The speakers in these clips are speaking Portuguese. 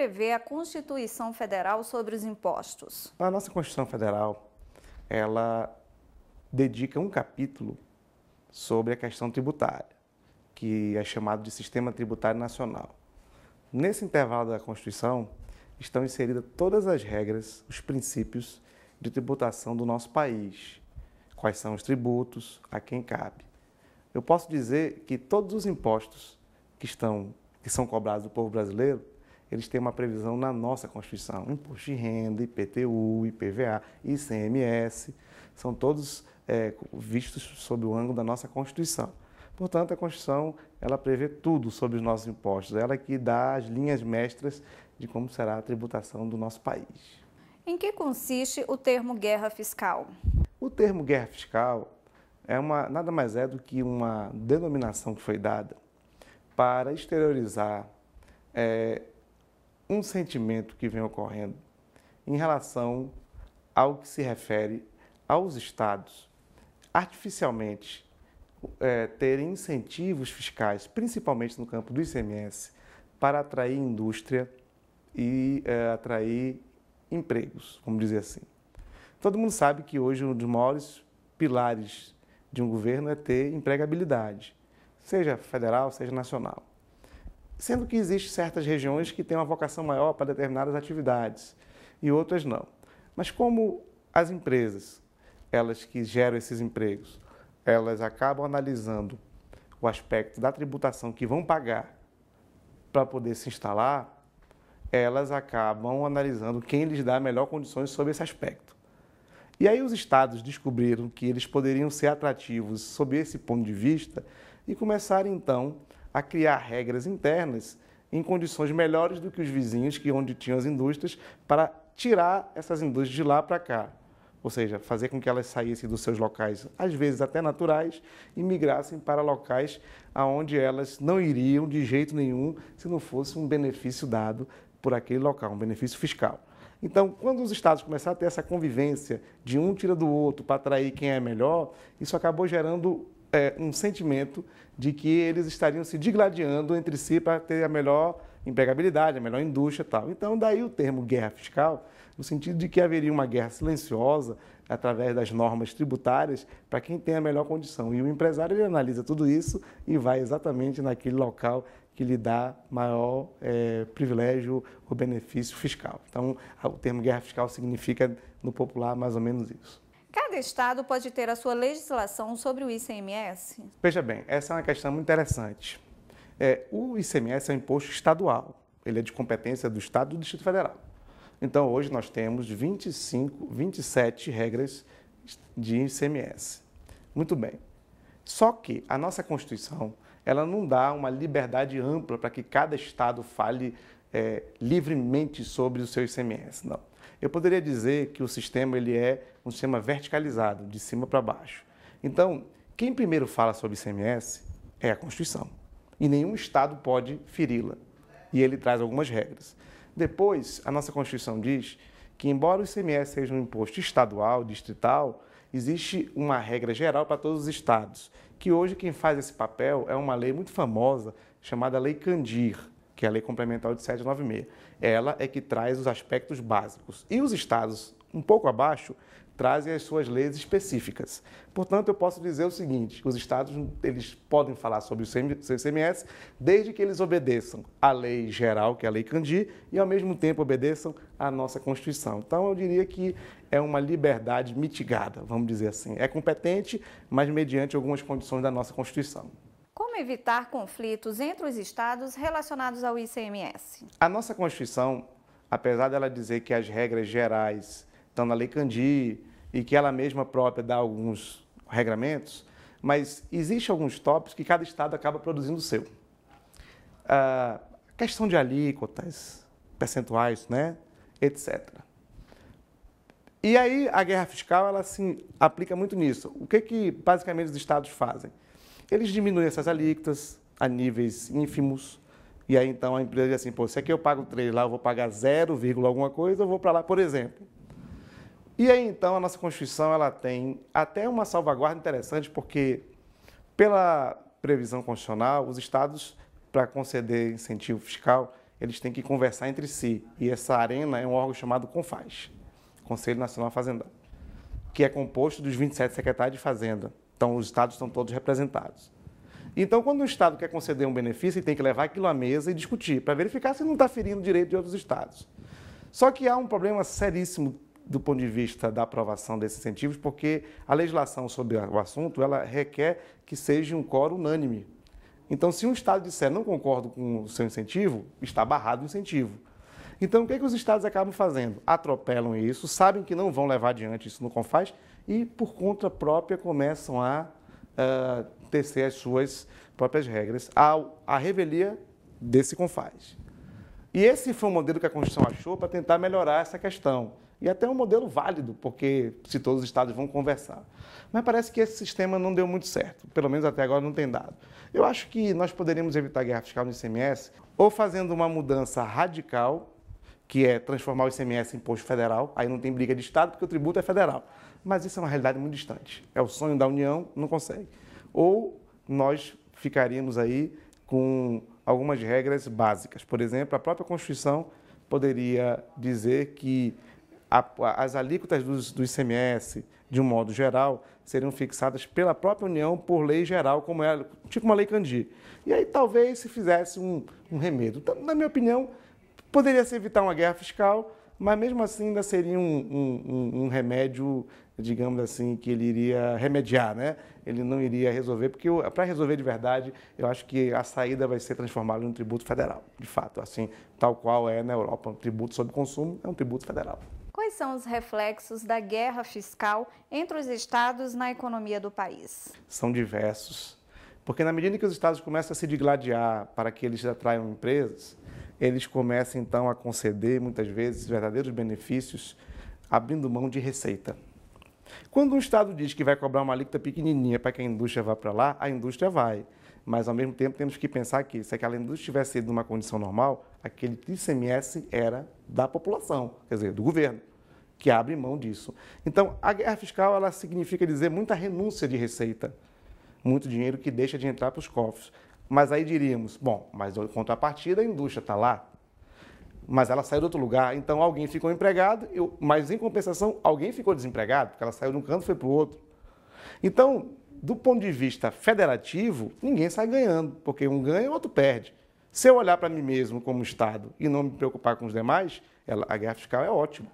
prevê a Constituição Federal sobre os impostos? A nossa Constituição Federal, ela dedica um capítulo sobre a questão tributária, que é chamado de Sistema Tributário Nacional. Nesse intervalo da Constituição estão inseridas todas as regras, os princípios de tributação do nosso país. Quais são os tributos, a quem cabe. Eu posso dizer que todos os impostos que estão que são cobrados do povo brasileiro eles têm uma previsão na nossa Constituição. Imposto de renda, IPTU, IPVA, ICMS, são todos é, vistos sob o ângulo da nossa Constituição. Portanto, a Constituição ela prevê tudo sobre os nossos impostos, ela é que dá as linhas mestras de como será a tributação do nosso país. Em que consiste o termo guerra fiscal? O termo guerra fiscal é uma, nada mais é do que uma denominação que foi dada para exteriorizar é, um sentimento que vem ocorrendo em relação ao que se refere aos estados artificialmente é, terem incentivos fiscais, principalmente no campo do ICMS, para atrair indústria e é, atrair empregos, vamos dizer assim. Todo mundo sabe que hoje um dos maiores pilares de um governo é ter empregabilidade, seja federal, seja nacional sendo que existem certas regiões que têm uma vocação maior para determinadas atividades e outras não. Mas como as empresas, elas que geram esses empregos, elas acabam analisando o aspecto da tributação que vão pagar para poder se instalar, elas acabam analisando quem lhes dá melhor condições sobre esse aspecto. E aí os estados descobriram que eles poderiam ser atrativos sob esse ponto de vista e começaram então a criar regras internas em condições melhores do que os vizinhos, que onde tinham as indústrias, para tirar essas indústrias de lá para cá. Ou seja, fazer com que elas saíssem dos seus locais, às vezes até naturais, e migrassem para locais aonde elas não iriam de jeito nenhum se não fosse um benefício dado por aquele local, um benefício fiscal. Então, quando os estados começaram a ter essa convivência de um tira do outro para atrair quem é melhor, isso acabou gerando é, um sentimento de que eles estariam se digladiando entre si para ter a melhor empregabilidade, a melhor indústria e tal. Então, daí o termo guerra fiscal, no sentido de que haveria uma guerra silenciosa através das normas tributárias para quem tem a melhor condição. E o empresário ele analisa tudo isso e vai exatamente naquele local que lhe dá maior é, privilégio ou benefício fiscal. Então, o termo guerra fiscal significa, no popular, mais ou menos isso. Cada estado pode ter a sua legislação sobre o ICMS? Veja bem, essa é uma questão muito interessante. É, o ICMS é um imposto estadual, ele é de competência do Estado e do Distrito Federal. Então, hoje nós temos 25, 27 regras de ICMS. Muito bem. Só que a nossa Constituição ela não dá uma liberdade ampla para que cada Estado fale é, livremente sobre o seu ICMS, não. Eu poderia dizer que o sistema ele é um sistema verticalizado, de cima para baixo. Então, quem primeiro fala sobre ICMS é a Constituição. E nenhum Estado pode feri-la. E ele traz algumas regras. Depois, a nossa Constituição diz que, embora o ICMS seja um imposto estadual, distrital, existe uma regra geral para todos os estados, que hoje quem faz esse papel é uma lei muito famosa chamada Lei Candir, que é a Lei Complementar 8796. Ela é que traz os aspectos básicos. E os estados, um pouco abaixo, trazem as suas leis específicas. Portanto, eu posso dizer o seguinte: os estados eles podem falar sobre o CMS desde que eles obedeçam à lei geral, que é a lei Candi, e ao mesmo tempo obedeçam à nossa Constituição. Então, eu diria que é uma liberdade mitigada, vamos dizer assim. É competente, mas mediante algumas condições da nossa Constituição evitar conflitos entre os estados relacionados ao ICMS? A nossa Constituição, apesar dela dizer que as regras gerais estão na Lei Candir e que ela mesma própria dá alguns regramentos, mas existe alguns tópicos que cada estado acaba produzindo o seu. A ah, questão de alíquotas, percentuais, né, etc. E aí a guerra fiscal ela se aplica muito nisso. O que que basicamente os estados fazem? Eles diminuem essas alíquotas a níveis ínfimos. E aí, então, a empresa diz assim, pô, se aqui eu pago 3, lá eu vou pagar 0, alguma coisa, eu vou para lá, por exemplo. E aí, então, a nossa Constituição, ela tem até uma salvaguarda interessante, porque pela previsão constitucional, os estados, para conceder incentivo fiscal, eles têm que conversar entre si. E essa arena é um órgão chamado CONFAS, Conselho Nacional Fazendário, que é composto dos 27 secretários de Fazenda. Então, os estados estão todos representados. Então, quando um estado quer conceder um benefício, ele tem que levar aquilo à mesa e discutir, para verificar se não está ferindo o direito de outros estados. Só que há um problema seríssimo do ponto de vista da aprovação desses incentivos, porque a legislação sobre o assunto ela requer que seja um coro unânime. Então, se um Estado disser não concordo com o seu incentivo, está barrado o incentivo. Então, o que, é que os estados acabam fazendo? Atropelam isso, sabem que não vão levar adiante isso no Confaz e, por conta própria, começam a uh, tecer as suas próprias regras, à revelia desse Confaz. E esse foi o modelo que a Constituição achou para tentar melhorar essa questão. E até um modelo válido, porque se todos os estados vão conversar. Mas parece que esse sistema não deu muito certo, pelo menos até agora não tem dado. Eu acho que nós poderíamos evitar guerra fiscal no ICMS ou fazendo uma mudança radical que é transformar o ICMS em imposto federal, aí não tem briga de Estado, porque o tributo é federal. Mas isso é uma realidade muito distante. É o sonho da União, não consegue. Ou nós ficaríamos aí com algumas regras básicas. Por exemplo, a própria Constituição poderia dizer que as alíquotas do ICMS, de um modo geral, seriam fixadas pela própria União por lei geral, como é, tipo uma lei Candir. E aí talvez se fizesse um, um remédio. Então, na minha opinião, Poderia-se evitar uma guerra fiscal, mas mesmo assim ainda seria um, um, um, remédio, digamos assim, que ele iria remediar, né? Ele não iria resolver, porque para resolver de verdade, eu acho que a saída vai ser transformada num tributo federal, de fato, assim, tal qual é na Europa. Um tributo sobre consumo é um tributo federal. Quais são os reflexos da guerra fiscal entre os estados na economia do país? São diversos. Porque na medida que os estados começam a se digladiar para que eles atraiam empresas, eles começam então a conceder muitas vezes verdadeiros benefícios, abrindo mão de receita. Quando um Estado diz que vai cobrar uma alíquota pequenininha para que a indústria vá para lá, a indústria vai. Mas, ao mesmo tempo, temos que pensar que, se aquela indústria tivesse sido numa condição normal, aquele ICMS era da população, quer dizer, do governo, que abre mão disso. Então, a guerra fiscal ela significa dizer muita renúncia de receita, muito dinheiro que deixa de entrar para os cofres. Mas aí diríamos, bom, mas em contrapartida a indústria está lá, mas ela saiu de outro lugar, então alguém ficou empregado, eu, mas em compensação alguém ficou desempregado, porque ela saiu de um canto e foi para o outro. Então, do ponto de vista federativo, ninguém sai ganhando, porque um ganha e o outro perde. Se eu olhar para mim mesmo como Estado e não me preocupar com os demais, ela, a guerra fiscal é ótima.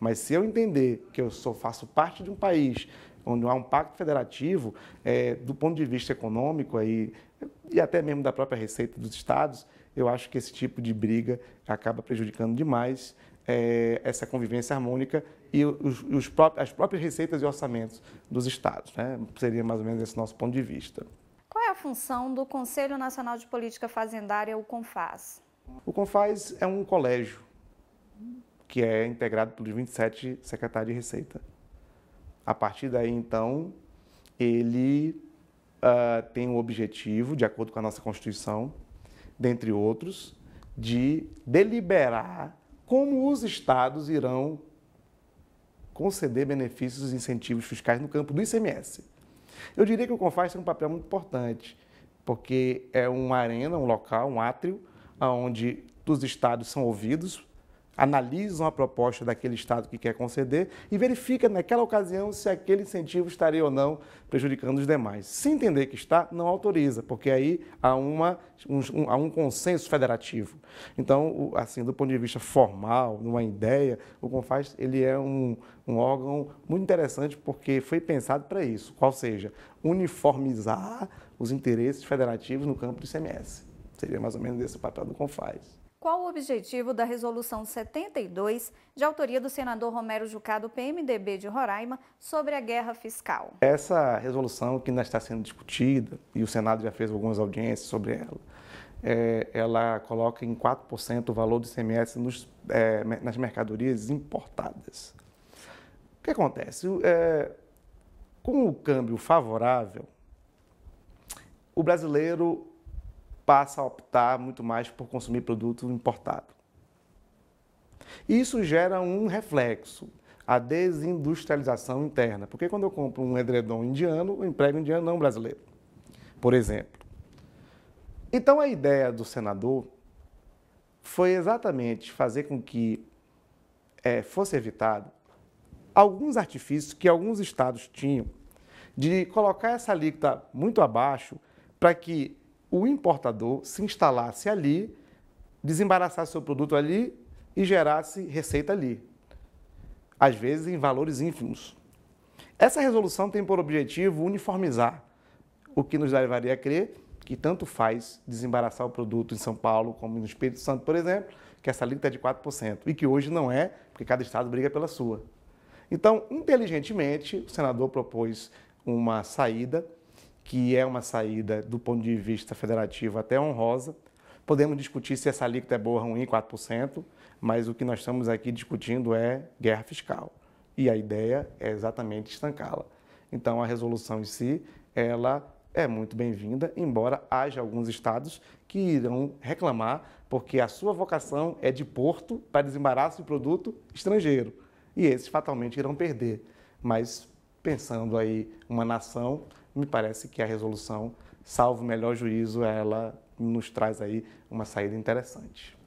Mas se eu entender que eu sou, faço parte de um país onde há um pacto federativo, é, do ponto de vista econômico aí, e até mesmo da própria receita dos estados, eu acho que esse tipo de briga acaba prejudicando demais é, essa convivência harmônica e os, os próprios, as próprias receitas e orçamentos dos estados. Né? Seria mais ou menos esse nosso ponto de vista. Qual é a função do Conselho Nacional de Política Fazendária, o CONFAS? O CONFAS é um colégio que é integrado pelos 27 secretários de Receita. A partir daí, então, ele uh, tem o objetivo, de acordo com a nossa Constituição, dentre outros, de deliberar como os estados irão conceder benefícios e incentivos fiscais no campo do ICMS. Eu diria que o CONFAS tem um papel muito importante, porque é uma arena, um local, um átrio, onde os estados são ouvidos analisam a proposta daquele Estado que quer conceder e verifica naquela ocasião se aquele incentivo estaria ou não prejudicando os demais. Se entender que está, não autoriza, porque aí há, uma, um, há um consenso federativo. Então, assim, do ponto de vista formal, numa ideia, o CONFAS ele é um, um órgão muito interessante porque foi pensado para isso, qual seja, uniformizar os interesses federativos no campo do ICMS. Seria mais ou menos esse o papel do CONFAS qual o objetivo da Resolução 72, de autoria do senador Romero Jucá, do PMDB de Roraima, sobre a guerra fiscal. Essa resolução que ainda está sendo discutida, e o Senado já fez algumas audiências sobre ela, é, ela coloca em 4% o valor do ICMS nos, é, nas mercadorias importadas. O que acontece? É, com o câmbio favorável, o brasileiro passa a optar muito mais por consumir produto importado. Isso gera um reflexo, a desindustrialização interna. Porque quando eu compro um edredom indiano, o emprego indiano não é brasileiro, por exemplo. Então a ideia do senador foi exatamente fazer com que é, fosse evitado alguns artifícios que alguns estados tinham de colocar essa alíquota muito abaixo para que o importador se instalasse ali, desembaraçasse seu produto ali e gerasse receita ali, às vezes em valores ínfimos. Essa resolução tem por objetivo uniformizar, o que nos levaria a crer que tanto faz desembaraçar o produto em São Paulo como no Espírito Santo, por exemplo, que essa alíquota é de 4% e que hoje não é, porque cada estado briga pela sua. Então, inteligentemente, o senador propôs uma saída que é uma saída do ponto de vista federativo até honrosa. Podemos discutir se essa alíquota é boa, ruim, 4%, mas o que nós estamos aqui discutindo é guerra fiscal. E a ideia é exatamente estancá-la. Então, a resolução em si, ela é muito bem-vinda, embora haja alguns estados que irão reclamar, porque a sua vocação é de porto para desembaraço de produto estrangeiro. E esses fatalmente irão perder. Mas pensando aí uma nação, me parece que a resolução, salvo melhor juízo, ela nos traz aí uma saída interessante.